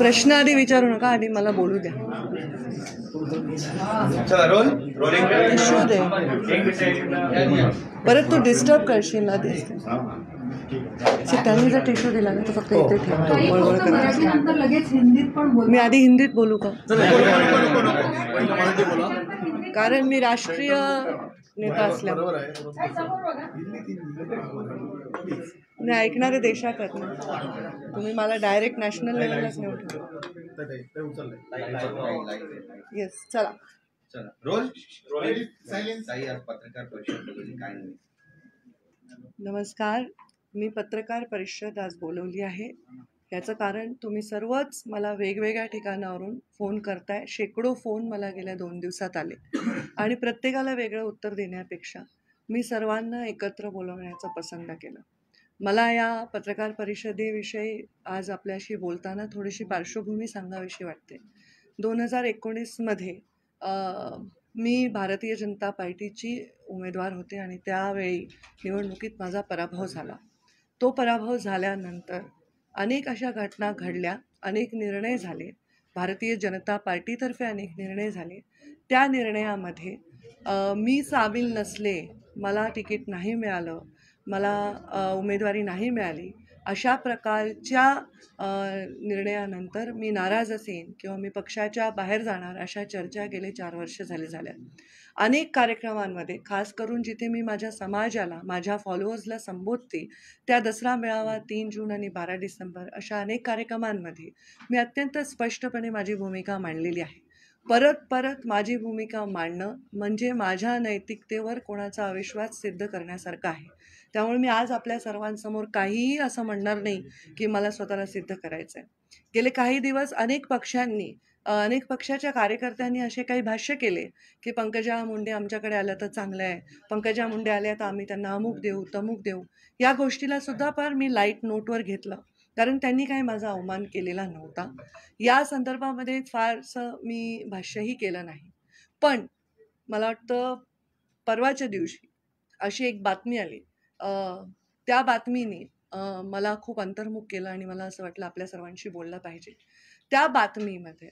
प्रश्न आधी विचारू नका आधी मला बोलू द्या दे परत तू डिस्टर्ब करशील आधी त्यांनी जर टिश्यू दिला ना तर फक्त इथे ठेवतो हो. मी आधी हिंदीत बोलू का कारण मी राष्ट्रीय नेता असल्या आणि ऐकणारे देशातच ना तुम्ही मला डायरेक्ट नॅशनल घेऊन नेऊन येस चला नमस्कार मी पत्रकार परिषद आज बोलवली आहे याचं कारण तुम्ही सर्वच मला वेगवेगळ्या ठिकाणावरून फोन करताय शेकडो फोन मला गेल्या दोन दिवसात आले आणि प्रत्येकाला वेगळं उत्तर देण्यापेक्षा मी सर्वांना एकत्र बोलवण्याचा पसंत केलं मला या पत्रकार परिषदेविषयी आज आपल्याशी बोलताना थोडीशी पार्श्वभूमी सांगावीशी वाटते दोन हजार एकोणीसमध्ये मी भारतीय जनता पार्टीची उमेदवार होते आणि त्यावेळी निवडणुकीत माझा पराभव झाला तो पराभव झाल्यानंतर अनेक अशा घटना घडल्या अनेक निर्णय झाले भारतीय जनता पार्टीतर्फे अनेक निर्णय झाले त्या निर्णयामध्ये मी सामील नसले मला तिकीट नाही मिळालं मला उमेदवारी नाही मिळाली अशा प्रकारच्या निर्णयानंतर मी नाराज असेन किंवा मी पक्षाच्या बाहेर जाणार अशा चर्चा गेले चार वर्ष झाले झाल्या अनेक कार्यक्रमांमध्ये खास करून जिथे मी माझ्या समाजाला माझ्या फॉलोअर्सला संबोधते त्या दसरा मेळावा तीन जून आणि बारा डिसेंबर अशा अनेक कार्यक्रमांमध्ये मी अत्यंत स्पष्टपणे माझी भूमिका मांडलेली आहे परत परत माझी भूमिका मांडणं म्हणजे माझ्या नैतिकतेवर कोणाचा अविश्वास सिद्ध करण्यासारखं आहे त्यामुळे मी आज आपल्या सर्वांसमोर काहीही असं म्हणणार नाही की मला स्वतःला सिद्ध करायचं आहे गेले काही दिवस अनेक पक्षांनी अनेक पक्षाच्या कार्यकर्त्यांनी असे काही भाष्य केले की पंकजा मुंडे आमच्याकडे आल्या तर चांगलं आहे पंकजा मुंडे आल्या तर आम्ही त्यांना अमुक देऊ तमुक देऊ या गोष्टीला सुद्धा पण मी लाईट नोटवर घेतलं कारण त्यांनी काही माझा अवमान केलेला नव्हता या संदर्भामध्ये फारसं मी भाष्यही केलं नाही पण मला वाटतं परवाच्या दिवशी अशी एक बातमी आली त्या बातमीने मला खूप अंतर्मुख केलं आणि मला असं वाटलं आपल्या सर्वांशी बोललं पाहिजे त्या बातमीमध्ये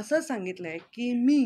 असं सांगितलं आहे की मी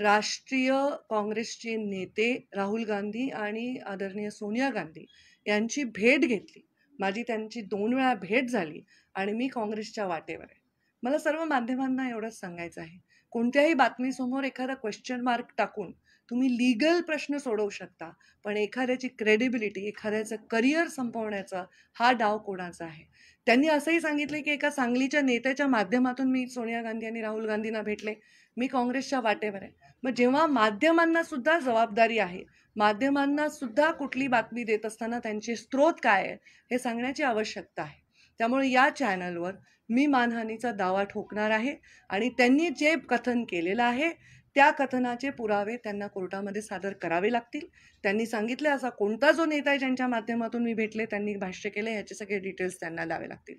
राष्ट्रीय काँग्रेसचे नेते राहुल गांधी आणि आदरणीय सोनिया गांधी यांची भेट घेतली माझी त्यांची दोन वेळा भेट झाली आणि मी काँग्रेसच्या वाटेवर आहे मला सर्व माध्यमांना एवढंच सांगायचं आहे कोणत्याही बातमीसमोर एखादा क्वेश्चन मार्क टाकून तुम्ही लीगल प्रश्न सोडवू शकता पण एखाद्याची क्रेडिबिलिटी एखाद्याचं करिअर संपवण्याचा हा डाव कोणाचा आहे त्यांनी असंही सांगितले की एका सांगलीच्या नेत्याच्या माध्यमातून मी सोनिया गांधी आणि राहुल गांधींना भेटले मी काँग्रेसच्या वाटेवर आहे मग जेव्हा माध्यमांना सुद्धा जबाबदारी आहे माध्यमांना सुद्धा कुठली बातमी देत असताना त्यांचे स्रोत काय आहे हे सांगण्याची आवश्यकता आहे त्यामुळे या चॅनलवर मी मानहानीचा दावा ठोकणार आहे आणि त्यांनी जे कथन केलेलं आहे त्या कथनाचे पुरावे त्यांना कोर्टामध्ये सादर करावे लागतील त्यांनी सांगितलं असा कोणता जो नेता आहे ज्यांच्या माध्यमातून मी भेटले त्यांनी भाष्य केले याचे सगळे डिटेल्स त्यांना द्यावे लागतील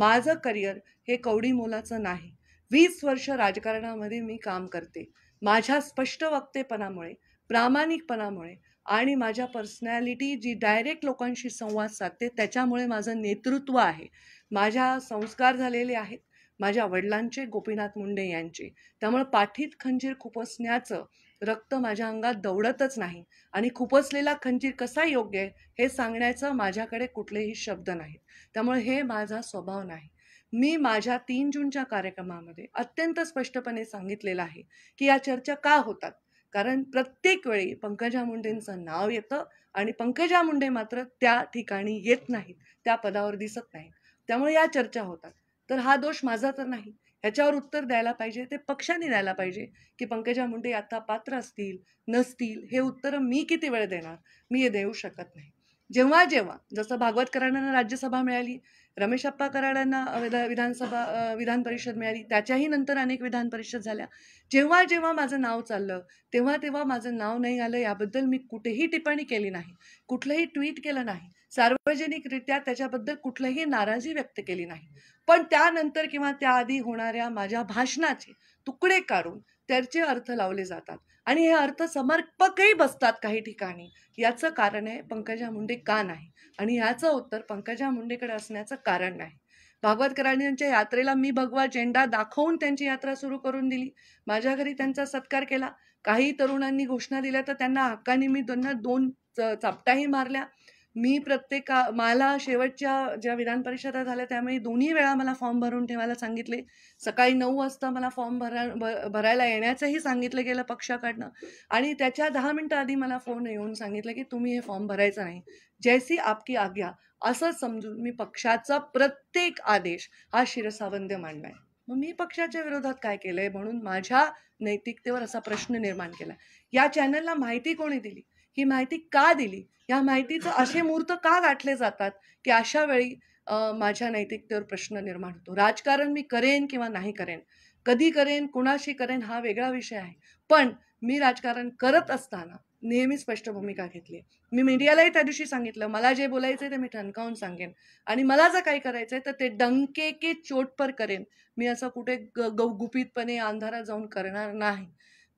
माझं करिअर हे कवडी मोलाचं नाही वीस वर्ष राजकारणामध्ये मी काम करते माझ्या स्पष्ट वक्तेपणामुळे प्रामाणिकपणामुळे आणि माझ्या पर्सनॅलिटी जी डायरेक्ट लोकांशी संवाद साधते त्याच्यामुळे माझं नेतृत्व आहे माझ्या संस्कार झालेले आहेत माझ्या वडिलांचे गोपीनाथ मुंडे यांचे त्यामुळं पाठीत खंजीर खुपसण्याचं रक्त माझ्या अंगात दौडतच नाही आणि खुपसलेला खंजीर कसा योग्य आहे हे सांगण्याचं माझ्याकडे कुठलेही शब्द नाहीत त्यामुळे हे माझा स्वभाव नाही मी माझ्या तीन जूनच्या कार्यक्रमामध्ये अत्यंत स्पष्टपणे सांगितलेलं आहे की या चर्चा का होतात कारण प्रत्येक वेळी पंकजा मुंडेंचं नाव येतं आणि पंकजा मुंडे मात्र त्या ठिकाणी येत नाहीत त्या पदावर दिसत नाहीत त्यामुळे या चर्चा होतात तर हा दोष माझा तर नाही ह्याच्यावर उत्तर द्यायला पाहिजे ते पक्षाने द्यायला पाहिजे की पंकजा मुंडे आता पात्र असतील नसतील हे उत्तर मी किती वेळ देणार मी हे देऊ शकत नाही जेव्हा जेव्हा जसं भागवत कराडांना राज्यसभा मिळाली रमेश अप्पा कराडांना विधा विधानसभा विधान परिषद मिळाली त्याच्याही नंतर अनेक विधान परिषद झाल्या जेव्हा जेव्हा माझं नाव चाललं तेव्हा तेव्हा माझं नाव नाही आलं याबद्दल मी कुठेही टिप्पणी केली नाही कुठलंही ट्विट केलं नाही सार्वजनिकरित्या त्याच्याबद्दल कुठलंही नाराजी व्यक्त केली नाही पण त्यानंतर किंवा त्याआधी होणाऱ्या माझ्या भाषणाचे तुकडे काढून त्याचे अर्थ लावले जातात आणि हे अर्थ समर्पकही बसतात काही ठिकाणी याचं कारण आहे पंकजा मुंडे का नाही आणि ह्याचं उत्तर पंकजा मुंडेकडे असण्याचं कारण नाही भागवतकरांच्या यात्रेला मी भगवा झेंडा दाखवून त्यांची यात्रा सुरू करून दिली माझ्या घरी त्यांचा सत्कार केला काही तरुणांनी घोषणा दिल्या तर त्यांना हक्काने मी त्यांना दोन चापटाही मारल्या मी प्रत्येका मला शेवटच्या ज्या विधान परिषदा झाल्या त्यामुळे दोन्ही वेळा मला फॉर्म भरून ठेवायला सांगितले सकाळी नऊ वाजता मला फॉर्म भरा भरायला येण्याचंही सांगितलं गेलं पक्षाकडनं आणि त्याच्या दहा मिनटं आधी मला फोन येऊन सांगितलं की तुम्ही हे फॉर्म भरायचं नाही जैसी आपकी आज्ञा असं समजून मी पक्षाचा प्रत्येक आदेश हा शिरसावंद्य आहे मग मी पक्षाच्या विरोधात काय केलंय म्हणून माझ्या नैतिकतेवर असा प्रश्न निर्माण केला या चॅनलला माहिती कोणी दिली ही माहिती का दिली या माहितीचं असे मूर्त का गाठले जातात की अशा वेळी माझ्या नैतिकतेवर प्रश्न निर्माण होतो राजकारण मी करेन किंवा नाही करेन कधी करेन कुणाशी करेन हा वेगळा विषय आहे पण मी राजकारण करत असताना नेहमी स्पष्ट भूमिका घेतली मी मीडियालाही त्या दिवशी सांगितलं मला जे बोलायचं आहे ते मी ठणकावून सांगेन आणि मला जर काही करायचं आहे तर ते डंके के चोटपर करेन मी असं कुठे ग गुपितपणे अंधारात जाऊन करणार नाही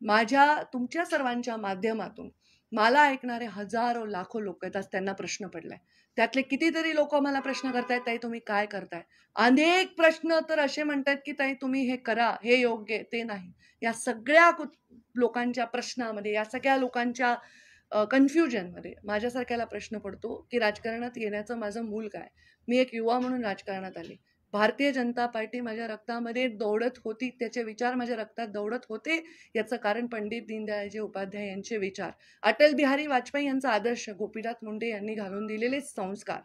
माझ्या तुमच्या सर्वांच्या माध्यमातून मला ऐकणारे हजारो लाखो लोक आहेत आज त्यांना प्रश्न पडलाय त्यातले कितीतरी लोक मला प्रश्न करतायत ताई तुम्ही काय करताय अनेक प्रश्न तर असे म्हणतायत की ताई तुम्ही हे करा हे योग्य ते नाही या सगळ्या लोकांच्या प्रश्नामध्ये या सगळ्या लोकांच्या कन्फ्युजनमध्ये माझ्यासारख्याला प्रश्न पडतो की राजकारणात येण्याचं माझं मूल काय मी एक युवा म्हणून राजकारणात आले भारतीय जनता पार्टी माझ्या रक्तामध्ये दौडत होती त्याचे विचार माझ्या रक्तात दौडत होते याचं कारण पंडित दीनदयाळजी उपाध्याय यांचे विचार अटल बिहारी वाजपेयी यांचा आदर्श गोपीनाथ मुंडे यांनी घालून दिलेले संस्कार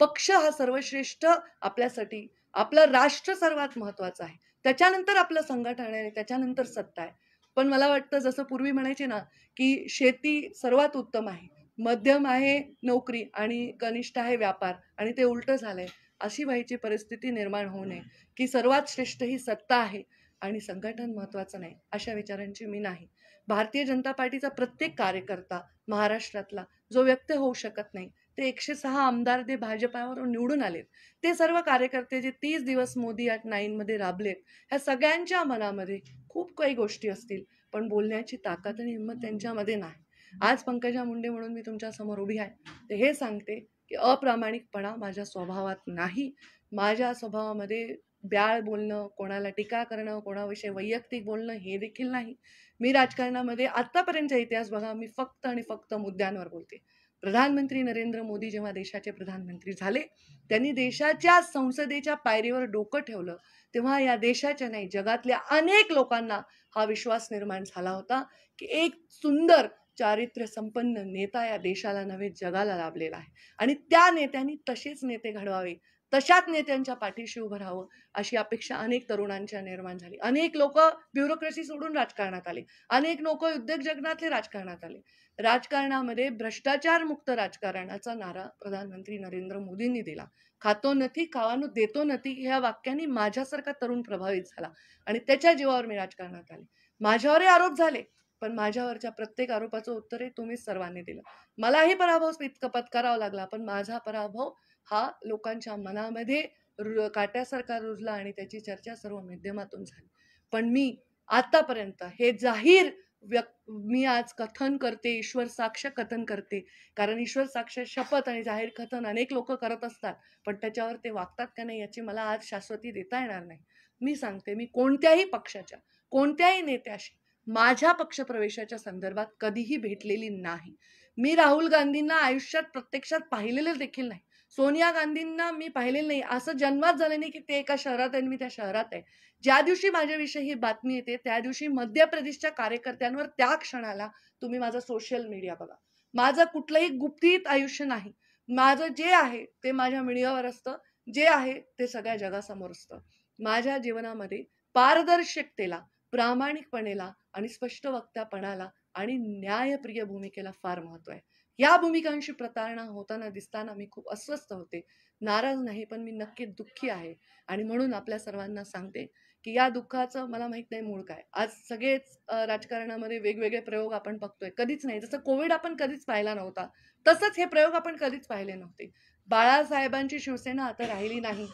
पक्ष हा सर्वश्रेष्ठ आपल्यासाठी आपलं राष्ट्र सर्वात महत्वाचं आहे त्याच्यानंतर आपलं संघटन आहे त्याच्यानंतर सत्ता आहे पण मला वाटतं जसं पूर्वी म्हणायचे ना की शेती सर्वात उत्तम आहे मध्यम आहे नोकरी आणि कनिष्ठ आहे व्यापार आणि ते उलटं झालं आहे अशी व्हायची परिस्थिती निर्माण होऊ नये की सर्वात श्रेष्ठ ही सत्ता आहे आणि संघटन महत्त्वाचं नाही अशा विचारांची मी नाही भारतीय जनता पार्टीचा प्रत्येक कार्यकर्ता महाराष्ट्रातला जो व्यक्त होऊ शकत नाही ते एकशे सहा आमदार ते भाजपावर निवडून आलेत ते सर्व कार्यकर्ते जे तीस दिवस मोदी ॲट नाईनमध्ये राबलेत ह्या सगळ्यांच्या मनामध्ये खूप काही गोष्टी असतील पण बोलण्याची ताकद आणि हिंमत त्यांच्यामध्ये नाही आज पंकजा मुंडे म्हणून मी तुमच्यासमोर उभी आहे ते हे सांगते की अप्रामाणिकपणा माझ्या स्वभावात नाही माझ्या स्वभावामध्ये ब्याळ बोलणं कोणाला टीका करणं कोणाविषयी वैयक्तिक बोलणं हे देखील नाही मी राजकारणामध्ये आत्तापर्यंतचा इतिहास बघा मी फक्त आणि फक्त मुद्द्यांवर बोलते प्रधानमंत्री नरेंद्र मोदी जेव्हा देशाचे प्रधानमंत्री झाले त्यांनी देशाच्या संसदेच्या पायरीवर डोकं ठेवलं तेव्हा या देशाच्या नाही जगातल्या अनेक लोकांना हा विश्वास निर्माण झाला होता की एक सुंदर चारित्र्य संपन्न नेता या देशाला नव्हे जगाला लाभलेला आहे आणि त्या नेत्यांनी तसेच नेते घडवावे तशाच नेत्यांच्या पाठीशी उभं राहावं अशी अपेक्षा अनेक तरुणांच्या निर्माण झाली अनेक लोक ब्युरोक्रेसी सोडून राजकारणात आले अनेक लोक उद्योग जगनातले राजकारणात आले राजकारणामध्ये भ्रष्टाचार मुक्त राजकारणाचा नारा प्रधानमंत्री नरेंद्र मोदींनी दिला खातो नथी खावानो देतो नथी ह्या वाक्याने माझ्यासारखा तरुण प्रभावित झाला आणि त्याच्या जीवावर मी राजकारणात आले माझ्यावरही आरोप झाले पण माझ्यावरच्या प्रत्येक आरोपाचं उत्तरही तुम्हीच सर्वांनी दिलं मलाही पराभव इतकं पत्करावा लागला पण माझा पराभव हा लोकांच्या मनामध्ये रु काट्यासारखा रुजला आणि त्याची चर्चा सर्व माध्यमातून झाली पण मी आतापर्यंत हे जाहीर व्यक् मी आज कथन करते ईश्वर साक्ष कथन करते कारण ईश्वर साक्ष शपथ आणि जाहीर कथन अनेक लोक करत असतात पण त्याच्यावर ते वागतात का नाही याची मला आज शाश्वती देता येणार नाही मी सांगते मी कोणत्याही पक्षाच्या कोणत्याही नेत्याशी माझ्या पक्षप्रवेशाच्या संदर्भात कधीही भेटलेली नाही मी राहुल गांधींना आयुष्यात प्रत्यक्षात पाहिलेलं देखील नाही सोनिया गांधींना मी पाहिलेलं नाही असं जन्मात झालं नाही की ते एका शहरात आहे मी त्या शहरात आहे ज्या दिवशी माझ्याविषयी ही बातमी येते त्या दिवशी मध्य प्रदेशच्या कार्यकर्त्यांवर त्या क्षणाला तुम्ही माझा सोशल मीडिया बघा माझं कुठलंही गुप्तित आयुष्य नाही माझं जे आहे ते माझ्या मीडियावर असतं जे आहे ते सगळ्या जगासमोर असतं माझ्या जीवनामध्ये पारदर्शकतेला प्रामाणिकपणेला आणि स्पष्ट वक्त्यापणाला आणि न्यायप्रिय भूमिकेला फार महत्त्व आहे या भूमिकांशी प्रतारणा होताना दिसताना मी खूप अस्वस्थ होते नाराज नाही पण मी नक्की दुःखी आहे आणि म्हणून आपल्या सर्वांना सांगते की या दुःखाचं मला माहीत नाही मूळ काय आज सगळेच राजकारणामध्ये वेगवेगळे प्रयोग आपण बघतोय कधीच नाही जसं कोविड आपण कधीच पाहिला नव्हता तसंच हे प्रयोग आपण कधीच पाहिले नव्हते बाळासाहेबांची शिवसेना आता राहिली नाही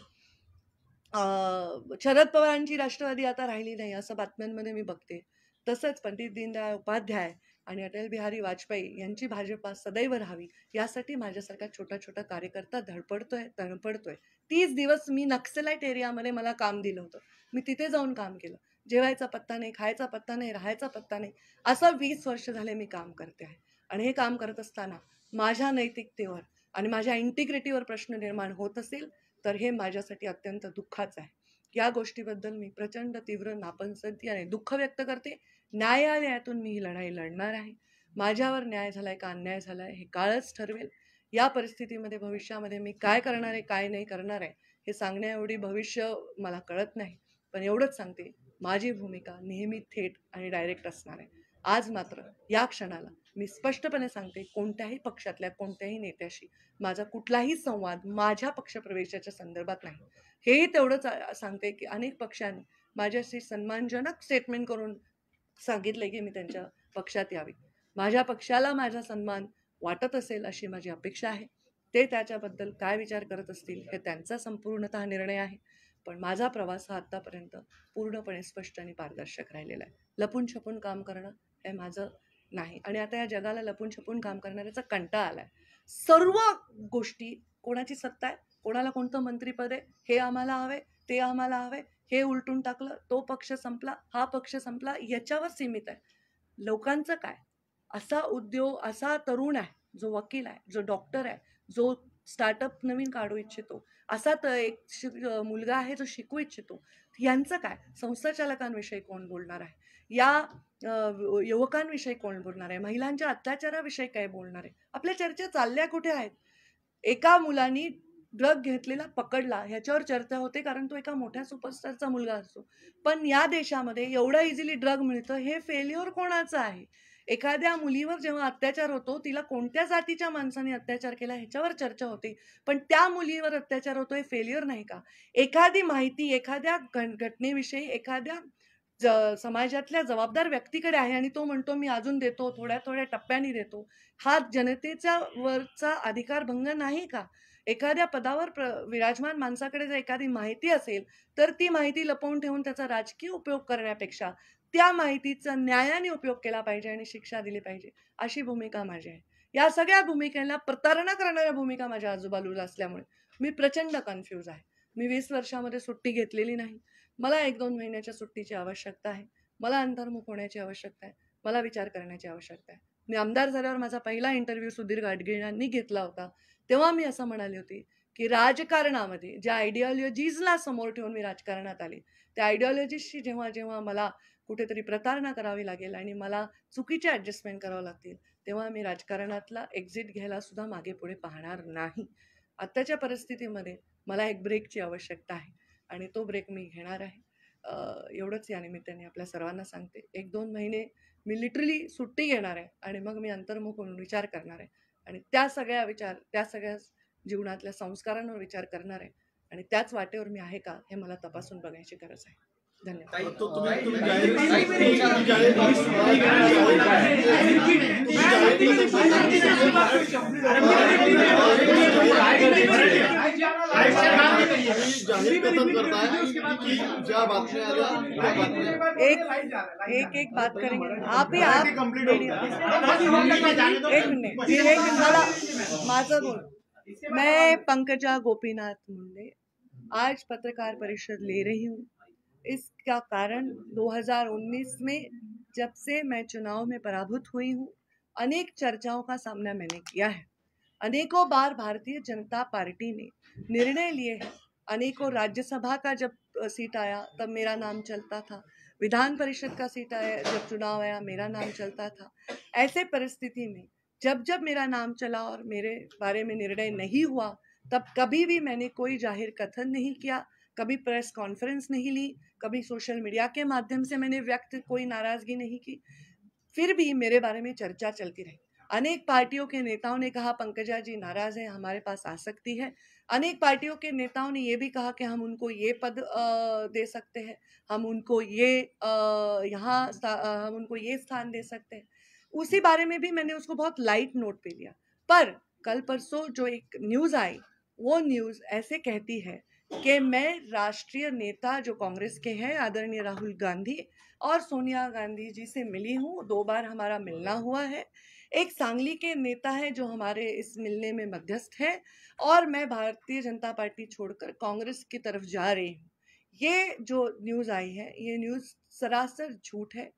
शरद पवारांची राष्ट्रवादी आता राहिली नाही असं बातम्यांमध्ये मी बघते तसंच पंडित दीनदयाळ उपाध्याय आणि अटल बिहारी वाजपेयी यांची भाजपा सदैव राहावी यासाठी माझ्यासारखा छोटा छोटा कार्यकर्ता धडपडतोय धडपडतोय तीस दिवस मी नक्सलाईट एरियामध्ये मला काम दिलं होतं मी तिथे जाऊन काम केलं जेवायचा पत्ता नाही खायचा पत्ता नाही राहायचा पत्ता नाही असं वीस वर्ष झाले मी काम करते आहे आणि हे काम करत असताना माझ्या नैतिकतेवर आणि माझ्या इंटिग्रिटीवर प्रश्न निर्माण होत असेल तर हे माझ्यासाठी अत्यंत दुःखाचं आहे या गोष्टीबद्दल मी प्रचंड तीव्र नापसंती आणि दुःख व्यक्त करते न्यायालयातून मी ही लढाई लढणार आहे माझ्यावर न्याय झाला आहे का अन्याय झालाय हे काळच ठरवेल या परिस्थितीमध्ये भविष्यामध्ये मी काय करणार आहे काय नाही करणार आहे हे सांगण्या एवढी भविष्य मला कळत नाही पण एवढंच सांगते माझी भूमिका नेहमी थेट आणि डायरेक्ट असणार आहे आज मात्र या क्षणाला मी स्पष्टपणे सांगते कोणत्याही पक्षातल्या कोणत्याही नेत्याशी माझा कुठलाही संवाद माझ्या पक्षप्रवेशाच्या संदर्भात नाही हेही तेवढंच सांगते की अनेक पक्षांनी माझ्याशी सन्मानजनक स्टेटमेंट करून सांगितले की मी त्यांच्या पक्षात यावी माझ्या पक्षाला माझा सन्मान वाटत असेल अशी माझी अपेक्षा आहे ते त्याच्याबद्दल काय विचार करत असतील हे त्यांचा संपूर्णतः निर्णय आहे पण माझा प्रवास हा आत्तापर्यंत पूर्णपणे स्पष्ट आणि पारदर्शक राहिलेला आहे लपून छपून काम करणं हे माझं नाही आणि आता या जगाला लपून छपून काम करणाऱ्याचा कंटाळा आला आहे सर्व गोष्टी कोणाची सत्ता आहे कोणाला कोणतं मंत्रीपद आहे हे आम्हाला हवे ते आम्हाला हवे हे उलटून टाकलं तो पक्ष संपला हा पक्ष संपला याच्यावर सीमित आहे लोकांचं काय असा उद्योग असा तरुण आहे जो वकील आहे जो डॉक्टर आहे जो स्टार्टअप नवीन काढू इच्छितो असा तर एक मुलगा आहे जो शिकू इच्छितो यांचं काय संस्थाचालकांविषयी कोण बोलणार आहे या युवकांविषयी कोण बोलणार आहे महिलांच्या अत्याचाराविषयी काय बोलणार आहे आपल्या चर्चा चालल्या कुठे आहेत एका मुलानी ड्रग घेतलेला पकडला ह्याच्यावर चर्चा होते कारण तो एका मोठ्या सुपरस्टारचा मुलगा असतो पण या देशामध्ये एवढं इझिली ड्रग मिळतं हे फेल्युअर कोणाचं आहे एखाद्या मुलीवर जेव्हा अत्याचार होतो तिला कोणत्या जातीच्या माणसाने अत्याचार केला ह्याच्यावर चर्चा होते पण त्या मुलीवर अत्याचार होतो हे फेल्युअर नाही का एखादी माहिती एखाद्या घटनेविषयी एखाद्या ज समाजातल्या जबाबदार व्यक्तीकडे आहे आणि तो म्हणतो मी अजून देतो थोड्या थोड्या टप्प्याने देतो हा जनतेच्या वरचा अधिकार भंग नाही का एखाद्या पदावर प्र विराजमान माणसाकडे जर एखादी माहिती असेल तर ती माहिती लपवून ठेवून त्याचा राजकीय उपयोग करण्यापेक्षा त्या माहितीचा न्यायाने उपयोग केला पाहिजे आणि शिक्षा दिली पाहिजे अशी भूमिका माझी आहे या सगळ्या भूमिकेला प्रतारणा करणाऱ्या भूमिका माझ्या आजूबाजूला असल्यामुळे मी प्रचंड कन्फ्यूज आहे मी वीस वर्षामध्ये सुट्टी घेतलेली नाही मला एक दोन महिन्याच्या सुट्टीची आवश्यकता आहे मला अंतर्मुख होण्याची आवश्यकता आहे मला विचार करण्याची आवश्यकता आहे मी आमदार झाल्यावर माझा पहिला इंटरव्ह्यू सुधीर गाडगिळांनी घेतला होता तेव्हा मी असं म्हणाली होती की राजकारणामध्ये ज्या आयडियॉलॉजीजला समोर ठेवून मी राजकारणात आले त्या आयडिओलॉजीजशी जेव्हा जेव्हा मला कुठेतरी प्रतारणा करावी लागेल आणि मला चुकीचे ॲडजस्टमेंट करावं लागतील तेव्हा मी राजकारणातला एक्झिट घ्यायला सुद्धा मागे पुढे पाहणार नाही आत्ताच्या परिस्थितीमध्ये मला एक ब्रेकची आवश्यकता आहे आणि तो ब्रेक मी घेणार आहे एवढंच या निमित्ताने आपल्या सर्वांना सांगते एक दोन महिने मी लिटरली सुट्टी घेणार आहे आणि मग मी अंतर्मुख होऊन विचार करणार आहे आणि त्या सगळ्या विचार त्या सगळ्या जीवनातल्या संस्कारांवर विचार करणार आहे आणि त्याच वाटेवर मी आहे का हे मला तपासून बघायची गरज आहे धन्यवाद एक एक बात करेंगे आप ही आप एक बोल मैं पंकजा गोपीनाथ मुंडे आज पत्रकार परिषद ले रही हूँ इसका कारण 2019 में जब से मैं चुनाव में पराभूत हुई हूँ अनेक चर्चाओं का सामना मैंने किया है अनेकों बार भारतीय जनता पार्टी ने निर्णय लिए हैं अनेकों राज्यसभा का जब सीट आया तब मेरा नाम चलता था विधान परिषद का सीट आया जब चुनाव आया मेरा नाम चलता था ऐसे परिस्थिति में जब जब मेरा नाम चला और मेरे बारे में निर्णय नहीं हुआ तब कभी भी मैंने कोई जाहिर कथन नहीं किया कभी प्रेस कॉन्फ्रेंस नहीं ली कभी सोशल मीडिया के माध्यम से मैंने व्यक्त कोई नाराज़गी नहीं की फिर भी मेरे बारे में चर्चा चलती रही अनेक पार्टियों के नेताओं ने कहा पंकजा जी नाराज़ हैं हमारे पास आ सकती है अनेक पार्टियों के नेताओं ने ये भी कहा कि हम उनको ये पद दे सकते हैं हम उनको ये यहाँ हम उनको ये स्थान दे सकते हैं उसी बारे में भी मैंने उसको बहुत लाइट नोट पे लिया पर कल परसों जो एक न्यूज़ आई वो न्यूज़ ऐसे कहती है कि मैं राष्ट्रीय नेता जो कांग्रेस के हैं आदरणीय राहुल गांधी और सोनिया गांधी जी से मिली हूँ दो बार हमारा मिलना हुआ है एक सांगली के नेता है जो हमारे इस मिलने में मध्यस्थ हैं और मैं भारतीय जनता पार्टी छोड़कर कांग्रेस की तरफ जा रही हूँ ये जो न्यूज़ आई है ये न्यूज़ सरासर झूठ है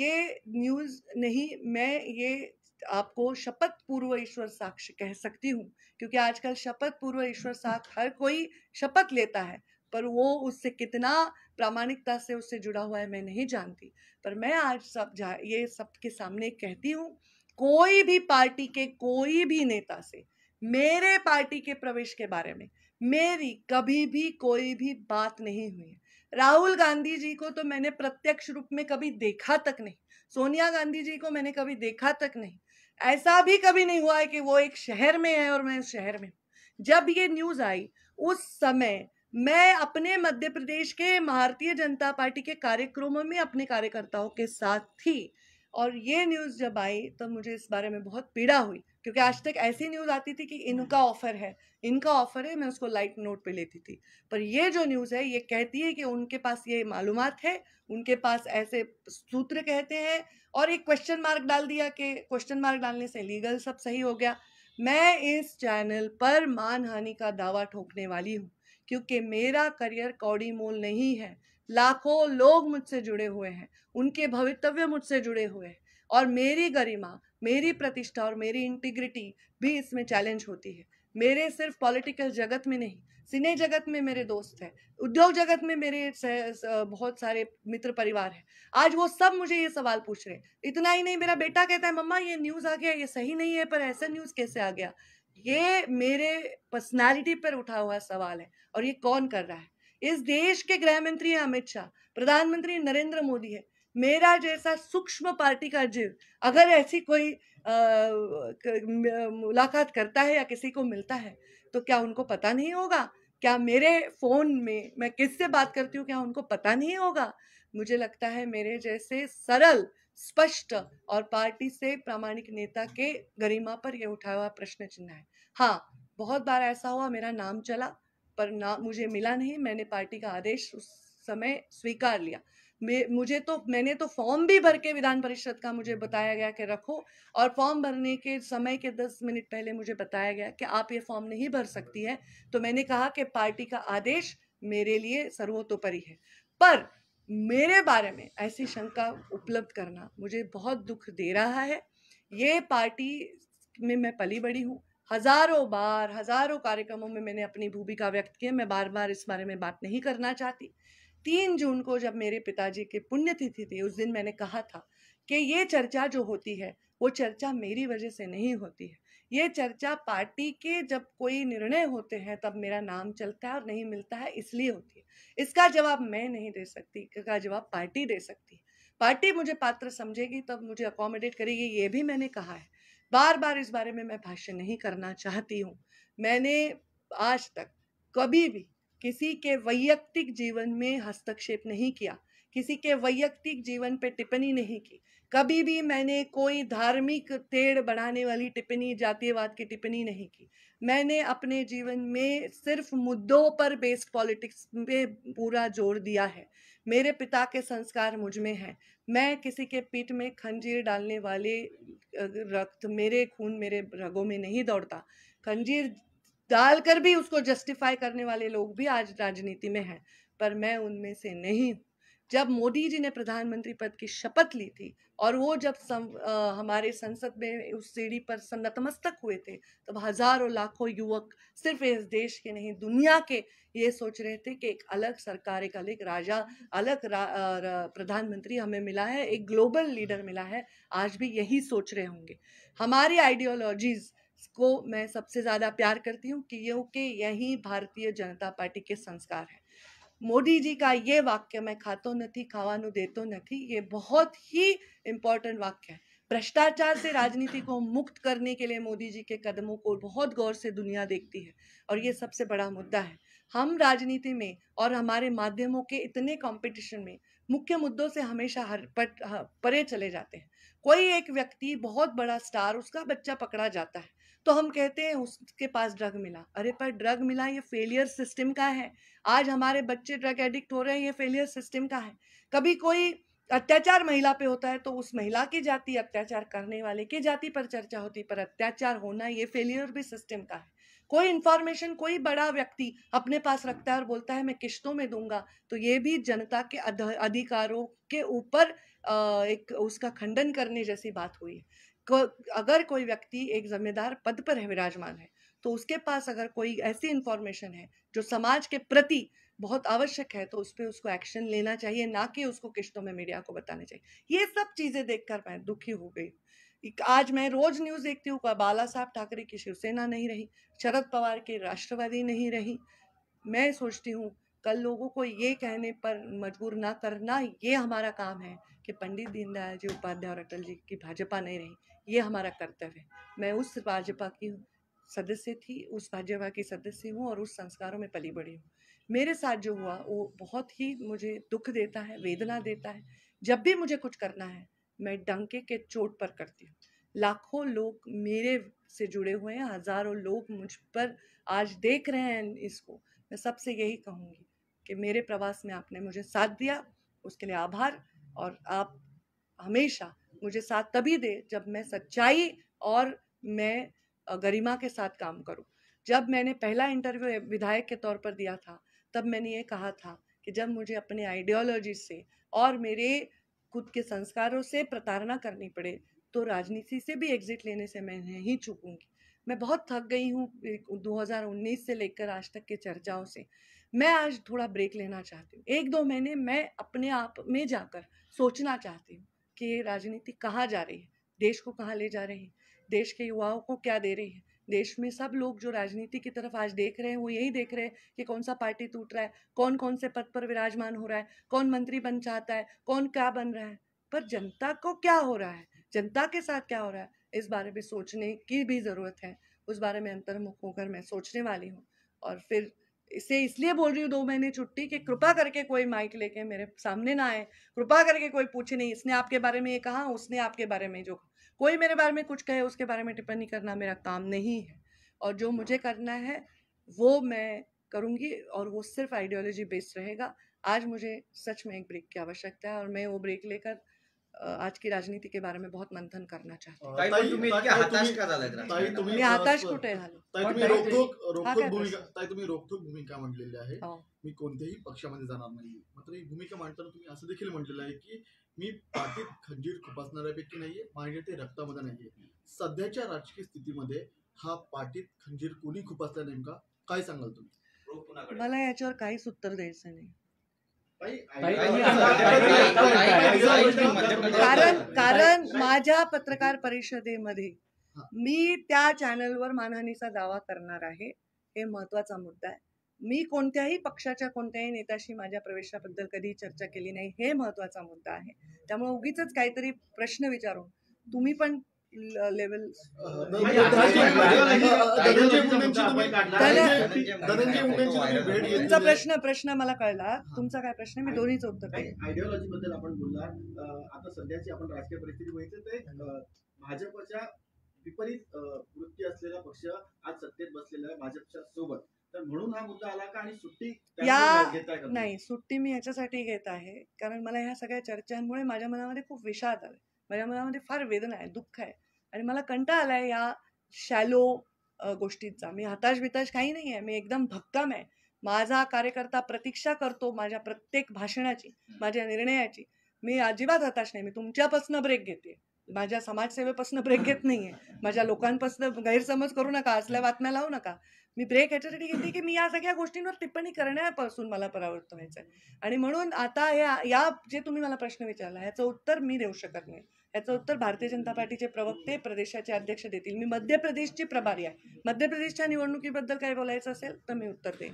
ये न्यूज़ नहीं मैं ये आपको शपथ पूर्व ईश्वर साक्ष कह सकती हूँ क्योंकि आजकल शपथ पूर्व ईश्वर साक्ष हर कोई शपथ लेता है पर वो उससे कितना प्रामाणिकता से उससे जुड़ा हुआ है मैं नहीं जानती पर मैं आज सब जा ये सबके सामने कहती हूँ कोई भी पार्टी के कोई भी नेता से मेरे पार्टी के प्रवेश के बारे में मेरी कभी भी कोई भी बात नहीं हुई राहुल गांधी जी को तो मैंने प्रत्यक्ष रूप में कभी देखा तक नहीं सोनिया गांधी जी को मैंने कभी देखा तक नहीं ऐसा भी कभी नहीं हुआ है कि वो एक शहर में है और मैं उस शहर में जब ये न्यूज़ आई उस समय मैं अपने मध्य प्रदेश के भारतीय जनता पार्टी के कार्यक्रमों में अपने कार्यकर्ताओं के साथ थी और ये न्यूज़ जब आई तो मुझे इस बारे में बहुत पीड़ा हुई क्योंकि आज तक ऐसी न्यूज़ आती थी कि इनका ऑफ़र हम्म। है इनका ऑफ़र है मैं उसको लाइट नोट पे लेती थी पर ये जो न्यूज़ है ये कहती है कि उनके पास ये मालूम है उनके पास ऐसे सूत्र कहते हैं और एक क्वेश्चन मार्क डाल दिया कि क्वेश्चन मार्क डालने से लीगल सब सही हो गया मैं इस चैनल पर मानहानि का दावा ठोकने वाली हूँ क्योंकि मेरा करियर कौड़ी मोल नहीं है लाखों लोग मुझसे जुड़े हुए हैं उनके भवितव्य मुझसे जुड़े हुए हैं और मेरी गरिमा मेरी प्रतिष्ठा और मेरी इंटीग्रिटी भी इसमें चैलेंज होती है मेरे सिर्फ पॉलिटिकल जगत में नहीं सिने जगत में मेरे दोस्त हैं उद्योग जगत में मेरे बहुत सारे मित्र परिवार हैं आज वो सब मुझे ये सवाल पूछ रहे हैं इतना ही नहीं मेरा बेटा कहता है मम्मा ये न्यूज़ आ गया ये सही नहीं है पर ऐसा न्यूज़ कैसे आ गया ये मेरे पर्सनालिटी पर उठा हुआ सवाल है और ये कौन कर रहा है इस देश के गृह मंत्री है अमित शाह प्रधानमंत्री नरेंद्र मोदी है मेरा जैसा सूक्ष्म पार्टी का जीव अगर ऐसी कोई मुलाकात करता है या किसी को मिलता है तो क्या उनको पता नहीं होगा क्या मेरे फ़ोन में मैं किससे बात करती हूँ क्या उनको पता नहीं होगा मुझे लगता है मेरे जैसे सरल स्पष्ट और पार्टी से प्रामाणिक नेता के गरिमा पर यह उठा हुआ प्रश्न चिन्ह है हाँ, बहुत बार ऐसा हुआ मेरा नाम चला, पर ना मुझे मिला नहीं, मैंने पार्टी का आदेश उस समय स्वीकार लिया। मे मुझे तो मैंने तो फ़ॉर्म भी भर के विधान परिषद का मुझे बताया गया कि रखो और फ़ॉर्म भरने के समय के दस मिनट पहले मुझे बताया गया कि आप ये फ़ॉर्म नहीं भर सकती हैं, तो मैंने कहा कि पार्टी का आदेश मेरे लिए सर्वोत्तोपरि है। पर मेरे बारे में ऐसी शंका उपलब्ध करना मुझे बहुत दुख दे रहा है। ये पार्टी में मैं पली-बड़ी हूँ। हज़ारों बार हज़ारों कार्यक्रमों में मैंने अपनी भूमिका व्यक्त की है मैं बार बार इस बारे में बात नहीं करना चाहती तीन जून को जब मेरे पिताजी की पुण्यतिथि थी उस दिन मैंने कहा था कि ये चर्चा जो होती है वो चर्चा मेरी वजह से नहीं होती है ये चर्चा पार्टी के जब कोई निर्णय होते हैं तब मेरा नाम चलता है और नहीं मिलता है इसलिए होती है इसका जवाब मैं नहीं दे सकती इसका जवाब पार्टी दे सकती है पार्टी मुझे पात्र समझेगी तब मुझे अकोमोडेट करेगी ये भी मैंने कहा है बार बार इस बारे में मैं भाषण नहीं करना चाहती हूँ मैंने आज तक कभी भी किसी के वैयक्तिक जीवन में हस्तक्षेप नहीं किया किसी के वैयक्तिक जीवन पे टिप्पणी नहीं की कभी भी मैंने कोई धार्मिक टेढ़ बढ़ाने वाली टिप्पणी जातीयवाद की टिप्पणी नहीं की मैंने अपने जीवन में सिर्फ मुद्दों पर बेस्ड पॉलिटिक्स पे पूरा जोर दिया है मेरे पिता के संस्कार मुझ में हैं मैं किसी के पीठ में खंजीर डालने वाले रक्त मेरे खून मेरे रगों में नहीं दौड़ता खंजीर डालकर भी उसको जस्टिफाई करने वाले लोग भी आज राजनीति में हैं पर मैं उनमें से नहीं हूँ जब मोदी जी ने प्रधानमंत्री पद की शपथ ली थी और वो जब सम, आ, हमारे संसद में उस सीढ़ी पर नतमस्तक हुए थे तब हजारों लाखों युवक सिर्फ इस देश के नहीं दुनिया के ये सोच रहे थे कि एक अलग सरकार एक अलग राजा अलग रा, प्रधानमंत्री हमें मिला है एक ग्लोबल लीडर हाँ। मिला है आज भी यही सोच रहे होंगे हमारी आइडियोलॉजीज़ को मैं सबसे ज़्यादा प्यार करती हूँ क्योंकि यही भारतीय जनता पार्टी के संस्कार हैं मोदी जी का ये वाक्य मैं खातो नहीं खावा देते नहीं ये बहुत ही इम्पोर्टेंट वाक्य है भ्रष्टाचार से राजनीति को मुक्त करने के लिए मोदी जी के कदमों को बहुत गौर से दुनिया देखती है और ये सबसे बड़ा मुद्दा है हम राजनीति में और हमारे माध्यमों के इतने कंपटीशन में मुख्य मुद्दों से हमेशा हर पट परे चले जाते हैं कोई एक व्यक्ति बहुत बड़ा स्टार उसका बच्चा पकड़ा जाता है तो हम कहते हैं उसके पास ड्रग मिला अरे पर ड्रग मिला ये फेलियर सिस्टम का है आज हमारे बच्चे ड्रग एडिक्ट हो रहे हैं ये फेलियर सिस्टम का है कभी कोई अत्याचार महिला पे होता है तो उस महिला की जाति अत्याचार करने वाले की जाति पर चर्चा होती पर अत्याचार होना ये फेलियर भी सिस्टम का है कोई इन्फॉर्मेशन कोई बड़ा व्यक्ति अपने पास रखता है और बोलता है मैं किश्तों में दूंगा तो ये भी जनता के अधिकारों के ऊपर एक उसका खंडन करने जैसी बात हुई है को, अगर कोई व्यक्ति एक जिम्मेदार पद पर है विराजमान है तो उसके पास अगर कोई ऐसी इन्फॉर्मेशन है जो समाज के प्रति बहुत आवश्यक है तो उस पर उसको एक्शन लेना चाहिए ना कि उसको किश्तों में मीडिया को बताना चाहिए ये सब चीज़ें देखकर मैं दुखी हो गई आज मैं रोज न्यूज़ देखती हूँ बाला साहब ठाकरे की शिवसेना नहीं रही शरद पवार की राष्ट्रवादी नहीं रही मैं सोचती हूँ कल लोगों को ये कहने पर मजबूर ना करना ये हमारा काम है कि पंडित दीनदयाल जी उपाध्याय और अटल जी की भाजपा नहीं रही ये हमारा कर्तव्य है मैं उस भाजपा की हूँ सदस्य थी उस भाज्यवा की सदस्य हूँ और उस संस्कारों में पली बड़ी हूँ मेरे साथ जो हुआ वो बहुत ही मुझे दुख देता है वेदना देता है जब भी मुझे कुछ करना है मैं डंके के चोट पर करती हूँ लाखों लोग मेरे से जुड़े हुए हैं हज़ारों लोग मुझ पर आज देख रहे हैं इसको मैं सबसे यही कहूँगी कि मेरे प्रवास में आपने मुझे साथ दिया उसके लिए आभार और आप हमेशा मुझे साथ तभी दे जब मैं सच्चाई और मैं गरिमा के साथ काम करूँ जब मैंने पहला इंटरव्यू विधायक के तौर पर दिया था तब मैंने ये कहा था कि जब मुझे अपने आइडियोलॉजी से और मेरे खुद के संस्कारों से प्रताड़ना करनी पड़े तो राजनीति से भी एग्जिट लेने से मैं नहीं चुकूंगी मैं बहुत थक गई हूँ 2019 से लेकर आज तक के चर्चाओं से मैं आज थोड़ा ब्रेक लेना चाहती हूँ एक दो महीने मैं अपने आप में जाकर सोचना चाहती हूँ कि ये राजनीति कहाँ जा रही है देश को कहाँ ले जा रही है देश के युवाओं को क्या दे रही है देश में सब लोग जो राजनीति की तरफ आज देख रहे हैं वो यही देख रहे हैं कि कौन सा पार्टी टूट रहा है कौन कौन से पद पर विराजमान हो रहा है कौन मंत्री बन चाहता है कौन क्या बन रहा है पर जनता को क्या हो रहा है जनता के साथ क्या हो रहा है इस बारे में सोचने की भी ज़रूरत है उस बारे में अंतर्मुख होकर मैं सोचने वाली हूँ और फिर इसे इसलिए बोल रही हूँ दो महीने छुट्टी कि कृपा करके कोई माइक लेके मेरे सामने ना आए कृपा करके कोई पूछे नहीं इसने आपके बारे में ये कहा उसने आपके बारे में जो कहा कोई मेरे बारे में कुछ कहे उसके बारे में टिप्पणी करना मेरा काम नहीं है और जो मुझे करना है वो मैं करूँगी और वो सिर्फ आइडियोलॉजी बेस्ड रहेगा आज मुझे सच में एक ब्रेक की आवश्यकता है और मैं वो ब्रेक लेकर आज की राजनीति के बारे में बहुत मंथन करना चाहती हूँ मी कोणत्याही पक्षामध्ये जाणार नाही मात्र ही भूमिका मांडताना तुम्ही असं देखील म्हटलेलं आहे की मी पाठीत खंजीर खुपासणाऱ्यापैकी नाहीये माझे ते रक्तामध्ये नाहीये सध्याच्या राजकीय स्थितीमध्ये हा पाठीत खंजीर कोणी खुपासला नेमका काय सांगाल तुम्ही मला याच्यावर काहीच उत्तर द्यायचं नाही कारण कारण माझ्या पत्रकार परिषदेमध्ये मी त्या चॅनलवर मानहानीचा दावा करणार आहे हे महत्वाचा मुद्दा आहे मी कोणत्याही पक्षाच्या कोणत्याही नेत्याशी माझ्या प्रवेशाबद्दल कधी चर्चा केली नाही हे महत्वाचा मुद्दा आहे त्यामुळे उगीच काहीतरी प्रश्न विचारून तुम्ही पण लेवल तुमचा प्रश्न प्रश्न मला कळला तुमचा काय प्रश्न मी दोन्हीच उत्तर आयडिओलॉजी बद्दल आपण बोलला आता सध्याची आपण राजकीय परिस्थिती बघितली तर भाजपच्या विपरीत वृत्ती असलेला पक्ष आज सत्तेत बसलेला आहे भाजपच्या सोबत म्हणून हा मुद्दा आला का आणि सुट्टी या नाही सुट्टी मी याच्यासाठी घेत आहे कारण मला ह्या सगळ्या चर्चांमुळे माझ्या मनामध्ये खूप विषाद आला माझ्या मनामध्ये फार वेदना आहे दुःख आहे आणि मला कंटाळ आलाय या शॅलो गोष्टीचा मी हताश बिताश काही नाही आहे मी एकदम भक्कम आहे माझा कार्यकर्ता प्रतीक्षा करतो माझ्या प्रत्येक भाषणाची माझ्या निर्णयाची मी अजिबात हताश नाही मी तुमच्यापासून ब्रेक घेते माझ्या समाजसेवेपासून ब्रेक घेत नाहीये माझ्या लोकांपासून गैरसमज करू नका असल्या बातम्या लावू नका मी ब्रेक ह्याच्यासाठी घेतली की मी या सगळ्या गोष्टींवर टिप्पणी करण्यापासून मला परावर्त व्हायचं आहे आणि म्हणून आता या या जे तुम्ही मला प्रश्न विचारला ह्याचं उत्तर मी देऊ शकत नाही याचं उत्तर भारतीय जनता पार्टीचे प्रवक्ते प्रदेशाचे अध्यक्ष देतील मी मध्य प्रदेशची प्रभारी आहे मध्य प्रदेशच्या निवडणुकीबद्दल काय बोलायचं असेल तर मी उत्तर देईन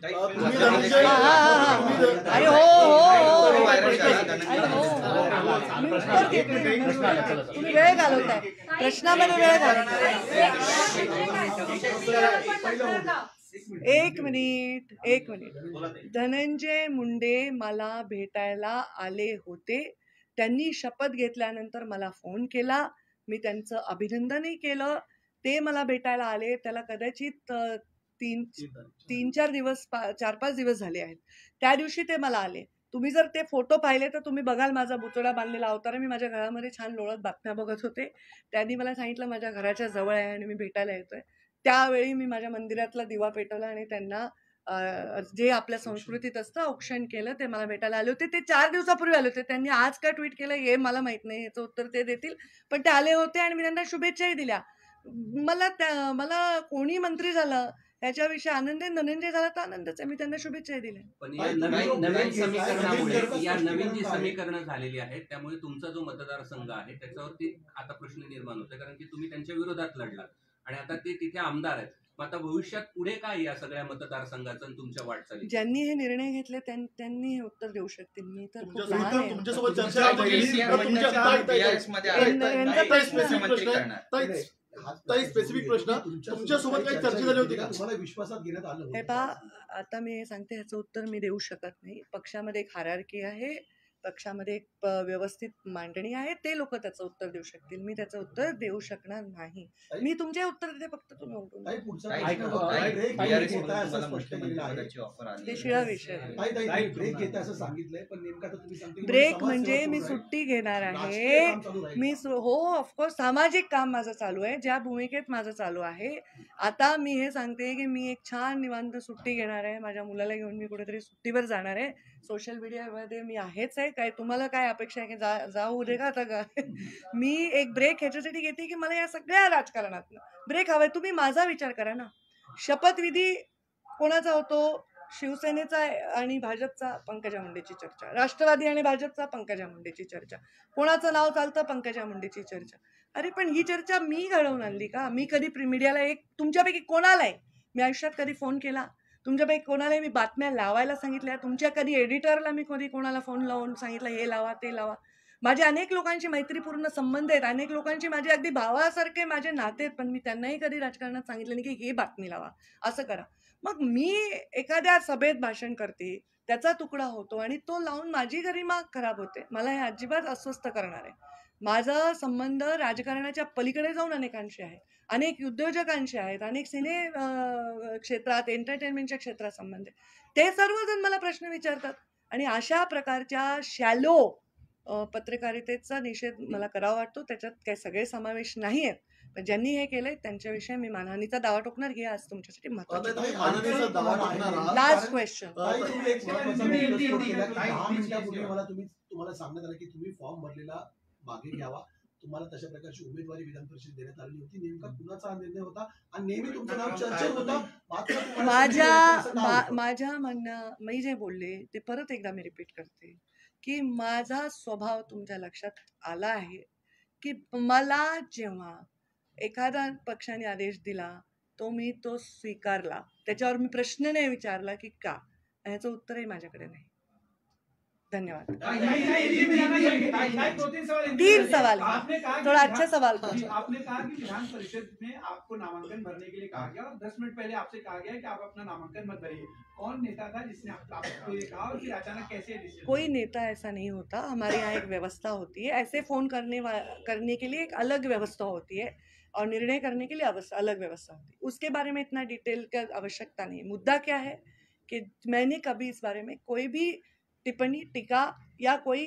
तुम्ही वेळ घालवताय प्रश्नामध्ये वेळ घालवताय एक मिनिट एक मिनिट धनंजय मुंडे मला भेटायला आले होते त्यांनी शपथ घेतल्यानंतर मला फोन केला मी त्यांचं अभिनंदनही केलं ते मला भेटायला आले त्याला कदाचित तीन तीन चार दिवस पा चार पाच दिवस झाले आहेत त्या दिवशी ते मला आले तुम्ही जर ते फोटो पाहिले तर तुम्ही बघाल माझा बुतोडा बांधलेला अवतार मी माझ्या घरामध्ये छान लोळत बातम्या बघत होते त्यांनी मला सांगितलं माझ्या घराच्या जवळ आहे आणि मी भेटायला येतोय त्यावेळी मी माझ्या मंदिरातला दिवा पेटवला आणि त्यांना जे आपल्या संस्कृतीत असतं औक्षण केलं ते मला भेटायला आले होते ते चार दिवसापूर्वी आले होते त्यांनी आज का ट्विट केलं हे मला माहित नाही याचं उत्तर ते देतील पण ते आले होते आणि मी त्यांना शुभेच्छाही दिल्या मला त्या मला कोणी मंत्री झालं त्याच्याविषयी आनंद धनंजय झाला तर आनंदच आहे मी त्यांना शुभेच्छाही दिल्या पण नवीन नवीन समीकरणामुळे या नवीन जी समीकरणं झालेली आहेत त्यामुळे तुमचा जो मतदारसंघ आहे त्याच्यावरती आता प्रश्न निर्माण होतो कारण की तुम्ही त्यांच्या विरोधात लढलात आणि आता ते तिथे आमदार आहेत मग आता भविष्यात पुढे काय या सगळ्या मतदारसंघाचं तुमच्या वाटचाली ज्यांनी हे निर्णय घेतले त्यांनी हे उत्तर देऊ शकतील मी तर खूप तुमच्या- आहे, स्पेसिफिक प्रश्न तुमच्यासोबत काही चर्चा झाली होती का? तुम्हाला विश्वासात घेण्यात आलं हे आता मी सांगते ह्याचं उत्तर मी देऊ शकत नाही पक्षामध्ये एक आहे पक्षामध्ये एक व्यवस्थित मांडणी आहे ते लोक त्याचं उत्तर देऊ शकतील मी त्याचं उत्तर देऊ शकणार नाही मी तुमचे उत्तर देते फक्त तुम्ही ब्रेक म्हणजे मी सुट्टी घेणार आहे मी हो ऑफकोर्स सामाजिक काम माझं चालू आहे ज्या भूमिकेत माझं चालू आहे आता मी हे सांगते की मी एक छान निवांत सुट्टी घेणार आहे माझ्या मुलाला घेऊन मी कुठेतरी सुट्टीवर जाणार आहे सोशल मीडियामध्ये मी आहेच आहे काय तुम्हाला काय अपेक्षा आहे की जा जाऊ दे का आता का मी एक ब्रेक ह्याच्यासाठी घेते की मला या सगळ्या राजकारणात ब्रेक हवाय तुम्ही माझा विचार करा ना शपथविधी कोणाचा होतो शिवसेनेचा आणि भाजपचा पंकजा मुंडेची चर्चा राष्ट्रवादी आणि भाजपचा पंकजा मुंडेची चर्चा कोणाचं नाव चालतं पंकजा मुंडेची चर्चा अरे पण ही चर्चा मी घडवून आणली का मी कधी मीडियाला एक तुमच्यापैकी कोणालाही मी आयुष्यात कधी फोन केला तुमच्यापैकी कोणालाही मी बातम्या लावायला सांगितल्या तुमच्या कधी एडिटरला मी कधी कोणाला फोन लावून सांगितलं हे लावा ते लावा माझे अनेक लोकांशी मैत्रीपूर्ण संबंध आहेत अनेक लोकांची माझे अगदी भावासारखे माझे नाते आहेत पण मी त्यांनाही कधी राजकारणात सांगितलं नाही की हे बातमी लावा असं करा मग मी एखाद्या सभेत भाषण करते त्याचा तुकडा होतो आणि तो लावून माझी गरिमा खराब होते मला हे अजिबात अस्वस्थ करणार आहे माझा संबंध राजकारणाच्या पलीकडे जाऊन अनेकांशी आहे अनेक उद्योजकांशी आहेत अनेक सिने क्षेत्रात एंटरटेनमेंटच्या क्षेत्रात संबंध ते सर्वजण मला प्रश्न विचारतात आणि अशा प्रकारच्या शॅलो पत्रकारितेचा निषेध मला करावा वाटतो त्याच्यात काही सगळे समावेश नाही आहेत पण ज्यांनी हे केलंय त्यांच्याविषयी मी मानहानीचा दावा टोकणार घे आज तुमच्यासाठी महत्वाचं लास्ट क्वेश्चन तुम्ही फॉर्म भरलेला मागे घ्यावा तुम्हाला तशा प्रकारची उमेदवारी विधान परिषद देण्यात आली होती नेमका कुणाचा हा निर्णय होता आणि नेहमी तुमचं नाव चर्चेत होतं मात्र माझ्या माझ्या म्हणणं मी जे बोलले ते परत एकदा मी रिपीट करते की माझा स्वभाव तुमच्या लक्षात आला आहे की मला जेव्हा एखादा पक्षाने आदेश दिला तो मी तो स्वीकारला त्याच्यावर मी प्रश्न नाही विचारला की का ह्याचं उत्तरही माझ्याकडे नाही धन्यवाद तीन सवाल थोड़ा अच्छा सवाल आपने कहा कि विधान परिषद में आपको नामांकन भरने के लिए कहा गया और दस मिनट पहले आपसे कहा गया कि आप अपना नामांकन मत भरिए कौन नेता था जिसने आपको ये कहा और फिर अचानक कैसे कोई नेता ऐसा नहीं होता हमारे यहाँ एक व्यवस्था होती है ऐसे फोन करने करने के लिए एक अलग व्यवस्था होती है और निर्णय करने के लिए अलग व्यवस्था होती है उसके बारे में इतना डिटेल का आवश्यकता नहीं मुद्दा क्या है कि मैंने कभी इस बारे में कोई भी टिप्पणी टीका या कोई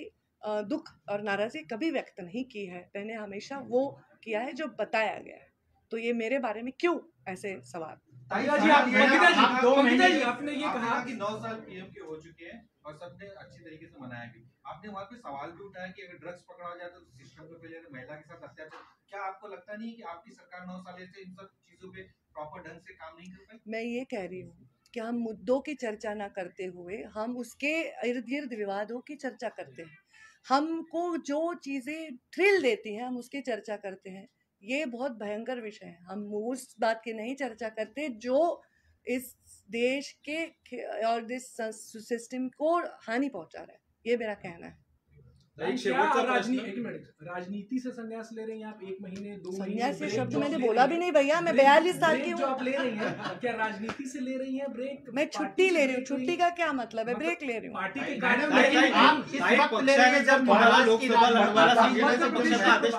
दुख और नाराज़गी कभी व्यक्त नहीं की है मैंने हमेशा वो किया है जो बताया गया है तो ये मेरे बारे में क्यों ऐसे सवाल जी आप आपने ये कहा कि नौ साल पीएम के हो चुके हैं और सबने अच्छी तरीके से मनाया भी आपने वहाँ पे सवाल भी उठाया कि अगर ड्रग्स पकड़ा जाए तो सिस्टम पहले महिला के साथ अत्याचार क्या आपको लगता नहीं कि आपकी सरकार नौ साल से इन सब चीजों पे प्रॉपर ढंग से काम नहीं कर पाई मैं ये कह रही हूँ कि हम मुद्दों की चर्चा ना करते हुए हम उसके इर्द गिर्द विवादों की चर्चा करते हैं हमको जो चीज़ें थ्रिल देती हैं हम उसकी चर्चा करते हैं ये बहुत भयंकर विषय है हम उस बात की नहीं चर्चा करते जो इस देश के और इस सिस्टम को हानि पहुंचा रहा है ये मेरा कहना है राजनीति से संन्यास ले रहे हैं आप एक महीने दो संन्यास ये शब्द मैंने बोला भी नहीं भैया मैं बयालीस साल की हूँ आप ले रही हैं क्या राजनीति से ले रही हैं ब्रेक मैं छुट्टी ले रही हूँ छुट्टी का क्या मतलब है ब्रेक मतलब ले रही हूँ तो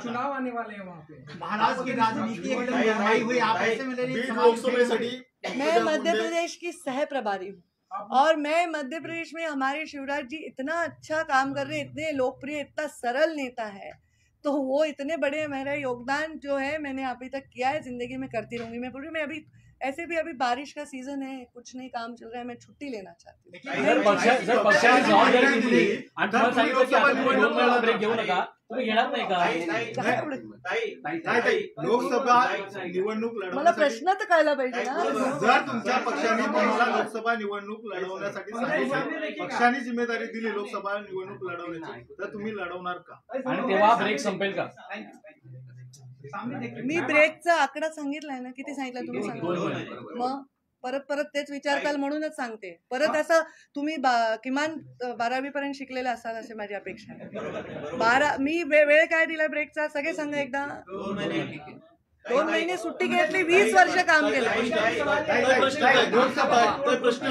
चुनाव आने वाले हैं वहाँ पे महाराज की तो राजनीति हुई आप ऐसे मैं मध्य प्रदेश की सह प्रभारी हूँ और मैं मध्य प्रदेश में हमारे शिवराज जी इतना अच्छा काम कर रहे हैं इतने लोकप्रिय इतना सरल नेता है तो वो इतने बड़े मेरा योगदान जो है मैंने अभी तक किया है ज़िंदगी में करती रहूंगी मैं पूरी मैं अभी ऐसे भी अभी बारिश का सीजन है कुछ नहीं काम चल रहा है मैं छुट्टी लेना चाहती हूँ लोकसभा निवडणूक मला प्रश्न तर कळला पाहिजे ना जर तुमच्या पक्षाने तुम्हाला लोकसभा निवडणूक लढवण्यासाठी सांगितलं पक्षाने जिम्मेदारी दिली लोकसभा निवडणूक लढवण्याची तर तुम्ही लढवणार का आणि तेव्हा ब्रेक संपेल का मी ब्रेकचा आकडा सांगितलाय ना किती सांगितलं तुम्ही हो, हो, सांगितलं हो, मग परत परत तेच विचारताल म्हणूनच सांगते परत असं तुम्ही किमान बारावी पर्यंत शिकलेले असाल असे माझी अपेक्षा बारा मी वेळ काय दिला ब्रेकचा सगळे सांगा एकदा दोन महीने सुट्टी घेतली वीस वर्ष काम केलं लोकसभा तोड़फोड़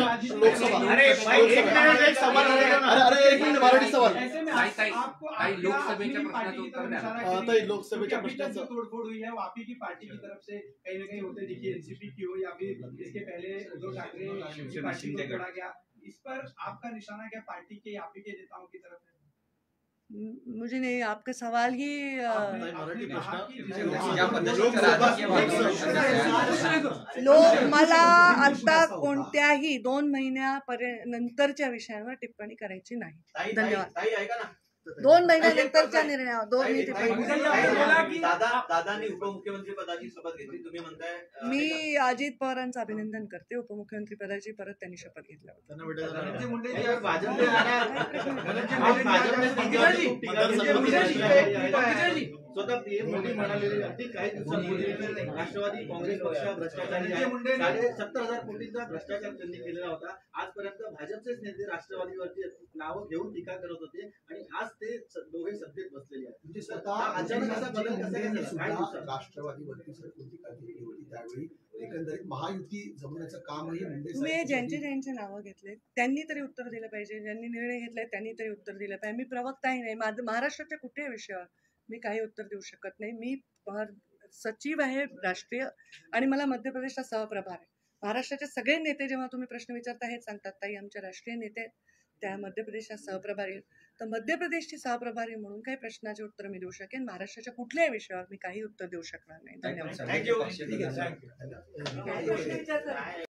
हुई है की पार्टी की तरफ कहीं ना कहीं होते देखिए एनसीपी की हो या फिर इसके पहले ठाकरे गया इस पर आपका निशाना क्या पार्टी के या के नेताओं की तरफ से मुझे नहीं आपका सवाल ही लोक मला आता कोणत्याही दोन महिन्यापर्यंत नंतरच्या विषयांवर टिप्पणी करायची नाही धन्यवाद दोन महिन्यानंतरच्या निर्णयावर दोन मी दादा दादांनी उपमुख्यमंत्री पदाची शपथ घेतली तुम्ही म्हणताय मी अजित पवारांचं अभिनंदन करते उपमुख्यमंत्री पदाची परत त्यांनी शपथ घेतल्या स्वतः पीएम मोदी म्हणालेले अगदी काही दिवसांपूर्वी राष्ट्रवादी काँग्रेस पक्षात भ्रष्टाचार सत्तर हजार कोटींचा भ्रष्टाचार त्यांनी केलेला होता आजपर्यंत भाजपचेच नेते राष्ट्रवादीवरती नावं घेऊन टीका करत होते आणि आज ते म्हणजे स्वतः अचानक होती त्यावेळी एकंदरीत महायुती ज्यांचे ज्यांचे नावं घेतले त्यांनी तरी उत्तर दिलं पाहिजे ज्यांनी निर्णय घेतलाय त्यांनी तरी उत्तर दिलं पाहिजे मी प्रवक्ताही नाही महाराष्ट्राच्या कुठल्या विषयावर मी काही उत्तर देऊ शकत नाही मी सचिव आहे राष्ट्रीय आणि मला मध्य प्रदेशचा सहप्रभार आहे महाराष्ट्राचे सगळे नेते जेव्हा तुम्ही प्रश्न विचारता हे सांगतात ताई आमच्या राष्ट्रीय नेते त्या मध्य प्रदेशचा सहप्रभारी तर मध्य प्रदेशची सहप्रभारी म्हणून काही प्रश्नाचे उत्तर मी देऊ शकेन महाराष्ट्राच्या कुठल्याही विषयावर मी काही उत्तर देऊ शकणार नाही धन्यवाद